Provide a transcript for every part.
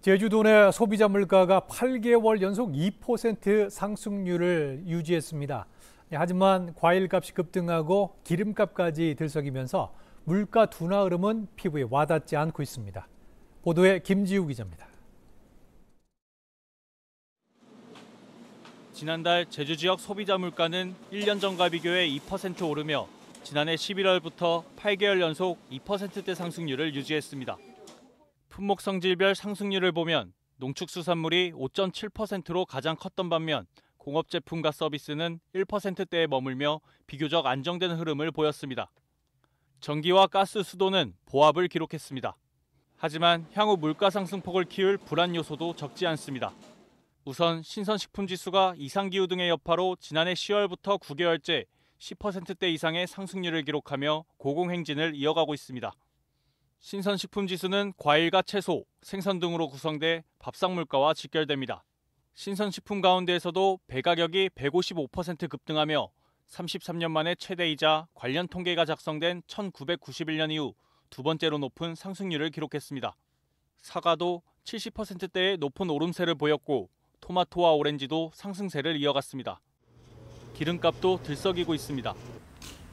제주도 내 소비자 물가가 8개월 연속 2% 상승률을 유지했습니다. 예, 하지만 과일값이 급등하고 기름값까지 들썩이면서 물가 둔화 흐름은 피부에 와닿지 않고 있습니다. 보도에 김지우 기자입니다. 지난달 제주 지역 소비자 물가는 1년 전과 비교해 2% 오르며 지난해 11월부터 8개월 연속 2%대 상승률을 유지했습니다. 품목성질별 상승률을 보면 농축수산물이 5.7%로 가장 컸던 반면 공업제품과 서비스는 1%대에 머물며 비교적 안정된 흐름을 보였습니다. 전기와 가스 수도는 보합을 기록했습니다. 하지만 향후 물가 상승폭을 키울 불안 요소도 적지 않습니다. 우선 신선식품 지수가 이상기후 등의 여파로 지난해 10월부터 9개월째 10%대 이상의 상승률을 기록하며 고공행진을 이어가고 있습니다. 신선식품 지수는 과일과 채소, 생선 등으로 구성돼 밥상 물가와 직결됩니다. 신선식품 가운데에서도 배 가격이 155% 급등하며 33년 만에 최대이자 관련 통계가 작성된 1991년 이후 두 번째로 높은 상승률을 기록했습니다. 사과도 70%대의 높은 오름세를 보였고 토마토와 오렌지도 상승세를 이어갔습니다. 기름값도 들썩이고 있습니다.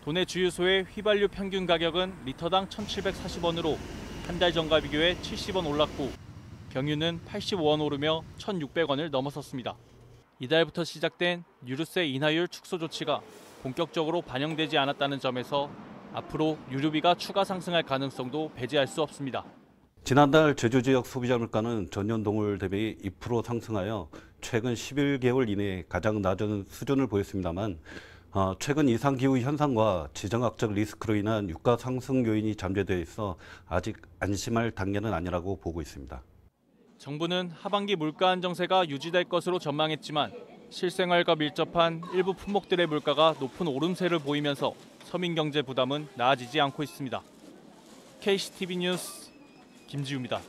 도내 주유소의 휘발유 평균 가격은 리터당 1,740원으로 한 달 전과 비교해 70원 올랐고 경유는 85원 오르며 1,600원을 넘어섰습니다. 이달부터 시작된 유류세 인하율 축소 조치가 본격적으로 반영되지 않았다는 점에서 앞으로 유류비가 추가 상승할 가능성도 배제할 수 없습니다. 지난달 제주 지역 소비자 물가는 전년 동월 대비 2% 상승하여 최근 11개월 이내 가장 낮은 수준을 보였습니다만 어, 최근 이상기후 현상과 지정학적 리스크로 인한 유가 상승 요인이 잠재되어 있어 아직 안심할 단계는 아니라고 보고 있습니다. 정부는 하반기 물가 안정세가 유지될 것으로 전망했지만 실생활과 밀접한 일부 품목들의 물가가 높은 오름세를 보이면서 서민 경제 부담은 나아지지 않고 있습니다. KCTV 뉴스 김지우입니다.